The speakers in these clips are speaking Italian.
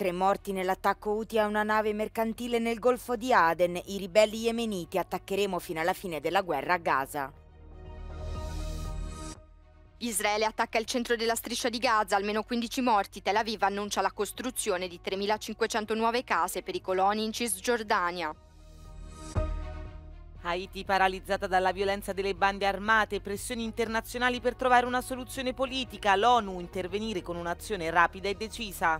Tre morti nell'attacco UTI a una nave mercantile nel Golfo di Aden. I ribelli yemeniti attaccheremo fino alla fine della guerra a Gaza. Israele attacca il centro della striscia di Gaza, almeno 15 morti. Tel Aviv annuncia la costruzione di 3.500 nuove case per i coloni in Cisgiordania. Haiti paralizzata dalla violenza delle bande armate, pressioni internazionali per trovare una soluzione politica, l'ONU intervenire con un'azione rapida e decisa.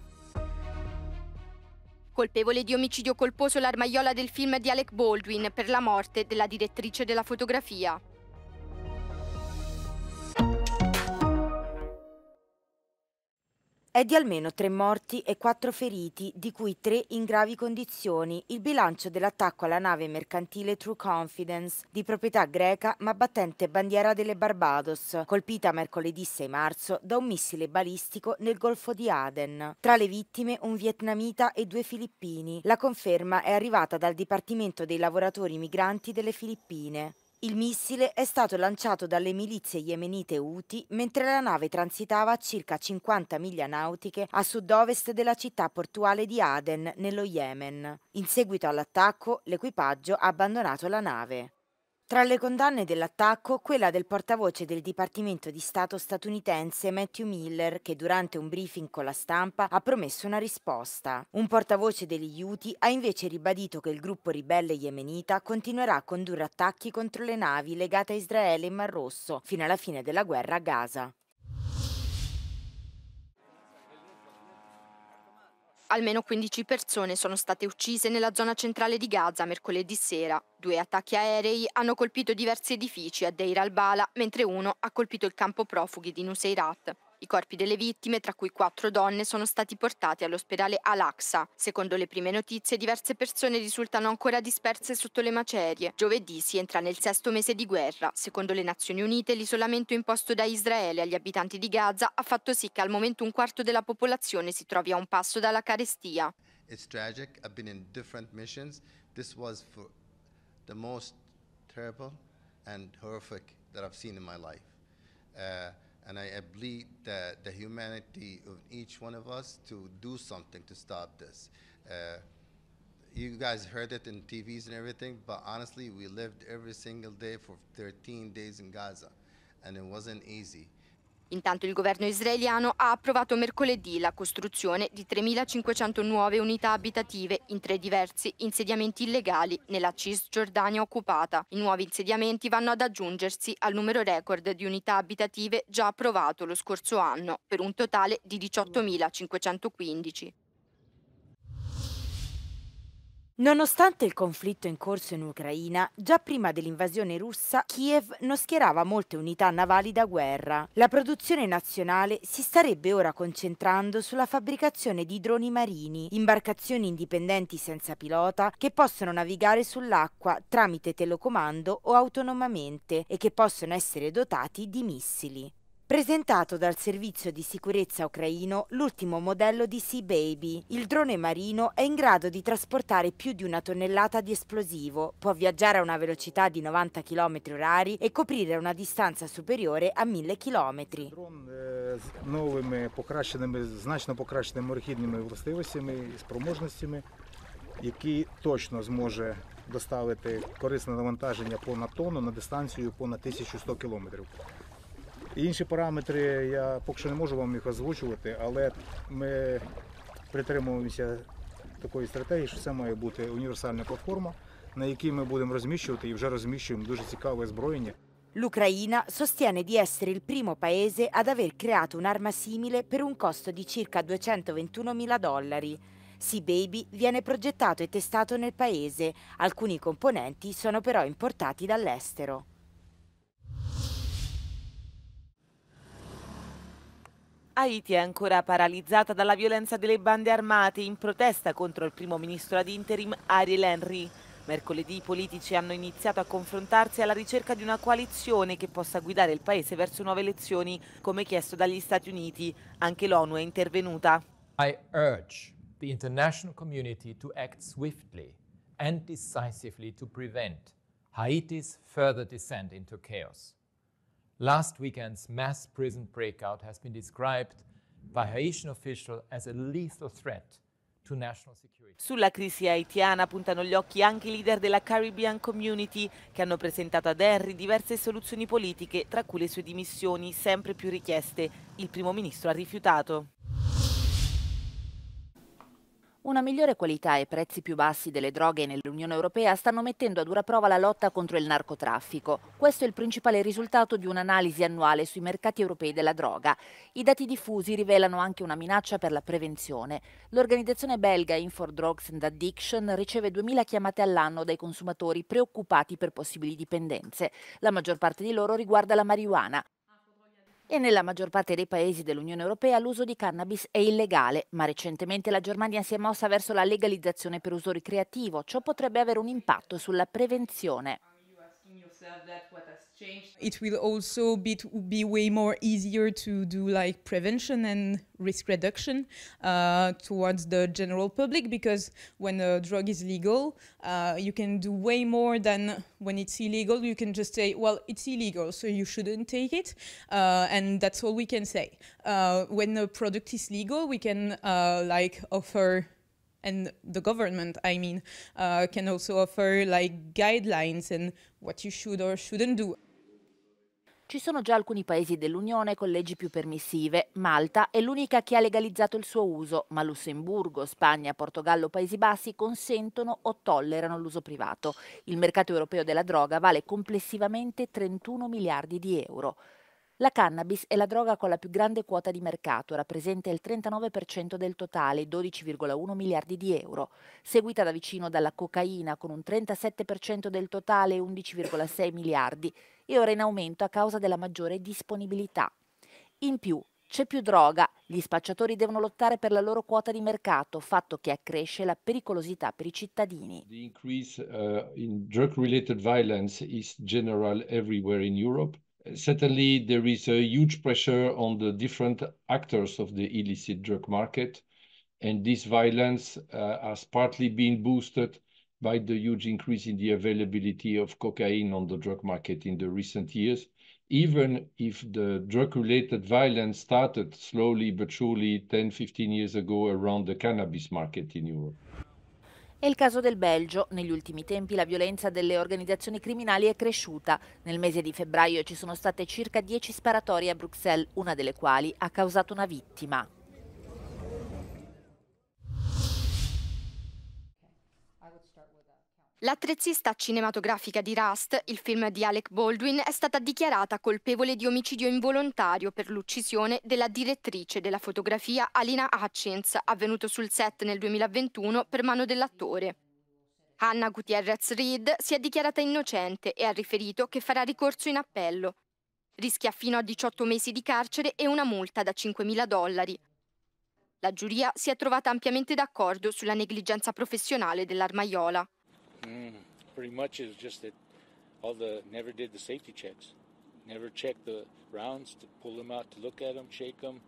Colpevole di omicidio colposo l'armaiola del film di Alec Baldwin per la morte della direttrice della fotografia. È di almeno tre morti e quattro feriti, di cui tre in gravi condizioni, il bilancio dell'attacco alla nave mercantile True Confidence, di proprietà greca ma battente bandiera delle Barbados, colpita mercoledì 6 marzo da un missile balistico nel Golfo di Aden. Tra le vittime un vietnamita e due filippini. La conferma è arrivata dal Dipartimento dei lavoratori migranti delle Filippine. Il missile è stato lanciato dalle milizie yemenite Houthi mentre la nave transitava a circa 50 miglia nautiche a sud-ovest della città portuale di Aden, nello Yemen. In seguito all'attacco, l'equipaggio ha abbandonato la nave. Tra le condanne dell'attacco, quella del portavoce del Dipartimento di Stato statunitense Matthew Miller, che durante un briefing con la stampa ha promesso una risposta. Un portavoce degli Houthi ha invece ribadito che il gruppo ribelle yemenita continuerà a condurre attacchi contro le navi legate a Israele in Mar Rosso fino alla fine della guerra a Gaza. Almeno 15 persone sono state uccise nella zona centrale di Gaza mercoledì sera. Due attacchi aerei hanno colpito diversi edifici a Deir al-Bala, mentre uno ha colpito il campo profughi di Nuseirat. I corpi delle vittime, tra cui quattro donne, sono stati portati all'ospedale Al-Aqsa. Secondo le prime notizie, diverse persone risultano ancora disperse sotto le macerie. Giovedì si entra nel sesto mese di guerra. Secondo le Nazioni Unite, l'isolamento imposto da Israele agli abitanti di Gaza ha fatto sì che al momento un quarto della popolazione si trovi a un passo dalla carestia. È tragico, I've been in diverse missioni. Questo è stato the most terrible and horrific that I've seen in my life. Uh, and I plead the humanity of each one of us to do something to stop this. Uh, you guys heard it in TVs and everything, but honestly, we lived every single day for 13 days in Gaza, and it wasn't easy. Intanto il governo israeliano ha approvato mercoledì la costruzione di 3.500 nuove unità abitative in tre diversi insediamenti illegali nella Cisgiordania occupata. I nuovi insediamenti vanno ad aggiungersi al numero record di unità abitative già approvato lo scorso anno, per un totale di 18.515. Nonostante il conflitto in corso in Ucraina, già prima dell'invasione russa, Kiev non schierava molte unità navali da guerra. La produzione nazionale si starebbe ora concentrando sulla fabbricazione di droni marini, imbarcazioni indipendenti senza pilota che possono navigare sull'acqua tramite telecomando o autonomamente e che possono essere dotati di missili presentato dal servizio di sicurezza ucraino l'ultimo modello di Sea Baby. Il drone marino è in grado di trasportare più di una tonnellata di esplosivo, può viaggiare a una velocità di 90 km h e coprire una distanza superiore a 1000 km. Eh, з новими покращеними, значно покращеними орхідними властивостями і спроможностями, які точно зможе доставити корисне навантаження понад тонну на дистанцію понад 1100 кілометрів. Інші параметри я поки що не можу вам їх озвучувати, але ми притримуємося такої стратегії, що це має бути універсальна платформа, на якій ми будемо розміщувати і вже розміщуємо дуже цікаве зброєння. L'Ucraina sostiene di essere il primo paese ad aver creato un'arma simile per un costo di circa 221 mila dollari. Sea Baby viene progettato e testato nel paese, alcuni componenti sono però importati dall'estero. Haiti è ancora paralizzata dalla violenza delle bande armate in protesta contro il primo ministro ad interim Ariel Henry. Mercoledì i politici hanno iniziato a confrontarsi alla ricerca di una coalizione che possa guidare il paese verso nuove elezioni, come chiesto dagli Stati Uniti. Anche l'ONU è intervenuta. I urge the international community to act swiftly and decisively to prevent Haiti's further descent into chaos. Last weekend's mass prison breakout has been described by Haitian officials as a lethal threat sulla crisi haitiana puntano gli occhi anche i leader della Caribbean Community che hanno presentato ad Henry diverse soluzioni politiche, tra cui le sue dimissioni sempre più richieste. Il primo ministro ha rifiutato. Una migliore qualità e prezzi più bassi delle droghe nell'Unione Europea stanno mettendo a dura prova la lotta contro il narcotraffico. Questo è il principale risultato di un'analisi annuale sui mercati europei della droga. I dati diffusi rivelano anche una minaccia per la prevenzione. L'organizzazione belga Infor Drugs and Addiction riceve 2.000 chiamate all'anno dai consumatori preoccupati per possibili dipendenze. La maggior parte di loro riguarda la marijuana e nella maggior parte dei paesi dell'Unione Europea l'uso di cannabis è illegale, ma recentemente la Germania si è mossa verso la legalizzazione per uso ricreativo. Ciò potrebbe avere un impatto sulla prevenzione. that what has changed. It will also be, be way more easier to do like prevention and risk reduction uh, towards the general public because when a drug is legal, uh, you can do way more than when it's illegal. You can just say, well, it's illegal, so you shouldn't take it. Uh, and that's all we can say. Uh, when a product is legal, we can uh, like offer and the government, I mean, uh, can also offer like guidelines and what you should or shouldn't do. Ci sono già alcuni paesi dell'Unione con leggi più permissive. Malta è l'unica che ha legalizzato il suo uso, ma Lussemburgo, Spagna, Portogallo, Paesi Bassi consentono o tollerano l'uso privato. Il mercato europeo della droga vale complessivamente 31 miliardi di euro. La cannabis è la droga con la più grande quota di mercato, rappresenta il 39% del totale, 12,1 miliardi di euro, seguita da vicino dalla cocaina con un 37% del totale, 11,6 miliardi, e ora in aumento a causa della maggiore disponibilità. In più, c'è più droga, gli spacciatori devono lottare per la loro quota di mercato, fatto che accresce la pericolosità per i cittadini. The increase uh, in drug-related violence is general everywhere in Europe. certainly there is a huge pressure on the different actors of the illicit drug market. And this violence uh, has partly been boosted by the huge increase in the availability of cocaine on the drug market in the recent years, even if the drug-related violence started slowly but surely 10, 15 years ago around the cannabis market in Europe. È il caso del Belgio. Negli ultimi tempi la violenza delle organizzazioni criminali è cresciuta. Nel mese di febbraio ci sono state circa 10 sparatorie a Bruxelles, una delle quali ha causato una vittima. L'attrezzista cinematografica di Rust, il film di Alec Baldwin, è stata dichiarata colpevole di omicidio involontario per l'uccisione della direttrice della fotografia Alina Hutchins, avvenuto sul set nel 2021 per mano dell'attore. Hannah Gutierrez Reed si è dichiarata innocente e ha riferito che farà ricorso in appello. Rischia fino a 18 mesi di carcere e una multa da 5.000 dollari. La giuria si è trovata ampiamente d'accordo sulla negligenza professionale dell'armaiola. Mm, pretty much is just that all the never did the safety checks, never checked the rounds to pull them out to look at them, shake them.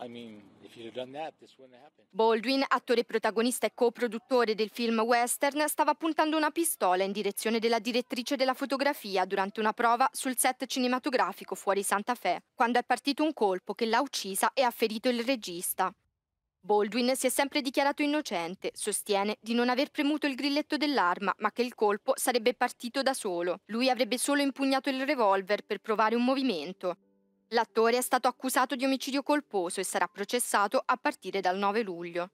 I mean, if you'd have done that, this wouldn't happen. Baldwin, attore protagonista e coproduttore del film western, stava puntando una pistola in direzione della direttrice della fotografia durante una prova sul set cinematografico fuori Santa Fe, quando è partito un colpo che l'ha uccisa e ha ferito il regista. Baldwin si è sempre dichiarato innocente, sostiene di non aver premuto il grilletto dell'arma, ma che il colpo sarebbe partito da solo. Lui avrebbe solo impugnato il revolver per provare un movimento. L'attore è stato accusato di omicidio colposo e sarà processato a partire dal 9 luglio.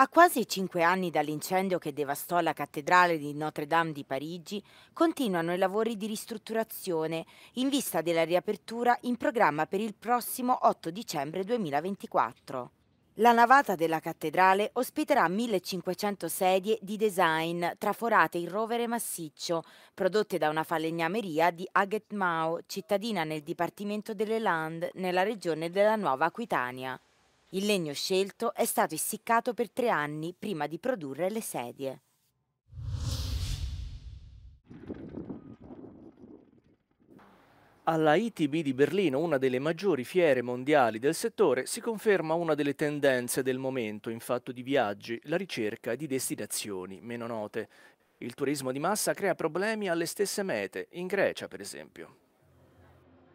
A quasi cinque anni dall'incendio che devastò la cattedrale di Notre-Dame di Parigi, continuano i lavori di ristrutturazione in vista della riapertura in programma per il prossimo 8 dicembre 2024. La navata della cattedrale ospiterà 1500 sedie di design traforate in rovere massiccio, prodotte da una falegnameria di Aghet Mao, cittadina nel dipartimento delle Landes, nella regione della Nuova Aquitania. Il legno scelto è stato essiccato per tre anni prima di produrre le sedie. Alla ITB di Berlino, una delle maggiori fiere mondiali del settore, si conferma una delle tendenze del momento in fatto di viaggi, la ricerca di destinazioni meno note. Il turismo di massa crea problemi alle stesse mete, in Grecia per esempio.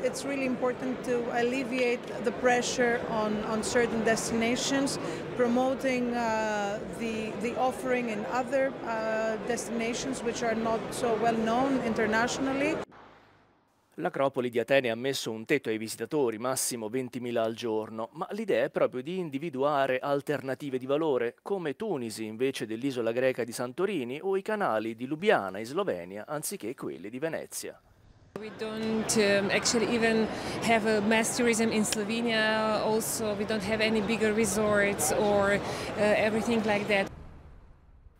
It's really important to alleviate the pressure on, on certain destinations, promoting uh, the, the offering in other uh, destinations which are not so well known internationally. L'Acropoli di Atene ha messo un tetto ai visitatori, massimo 20.000 al giorno, ma l'idea è proprio di individuare alternative di valore, come Tunisi invece dell'isola greca di Santorini o i canali di Lubiana in Slovenia anziché quelli di Venezia. We don't um, actually even have a mass tourism in Slovenia. Also, we don't have any bigger resorts or uh, everything like that.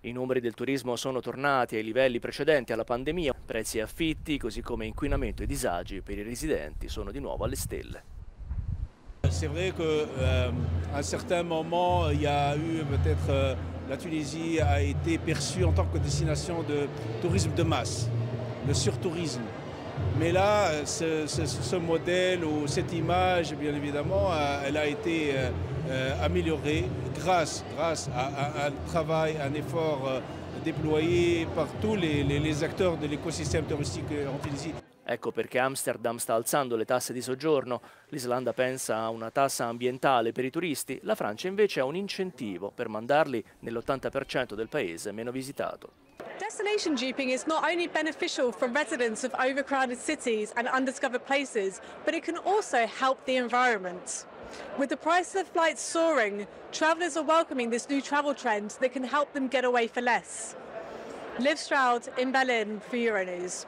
I numeri del turismo sono tornati ai livelli precedenti alla pandemia. Prezzi e affitti, così come inquinamento e disagi per i residenti, sono di nuovo alle stelle. C'est vrai qu'à euh, un certain moment, il y a eu peut-être euh, la Tunisie a été perçue en tant que destination de tourisme de masse, le surtourisme. Mais là, euh, ce, modèle ou cette image, bien évidemment, euh, elle a été euh, améliorée grâce, grâce à, un travail, un effort déployé par tous les, les acteurs de l'écosystème touristique en Tunisie. Ecco perché Amsterdam sta alzando le tasse di soggiorno, l'Islanda pensa a una tassa ambientale per i turisti, la Francia invece ha un incentivo per mandarli nell'80% del paese meno visitato. Destination duping is not only beneficial for residents of overcrowded cities and undiscovered places, but it can also help the environment. With the price of flights soaring, travellers are welcoming this new travel trend that can help them get away for less. Liv Stroud in Berlin for Euronews.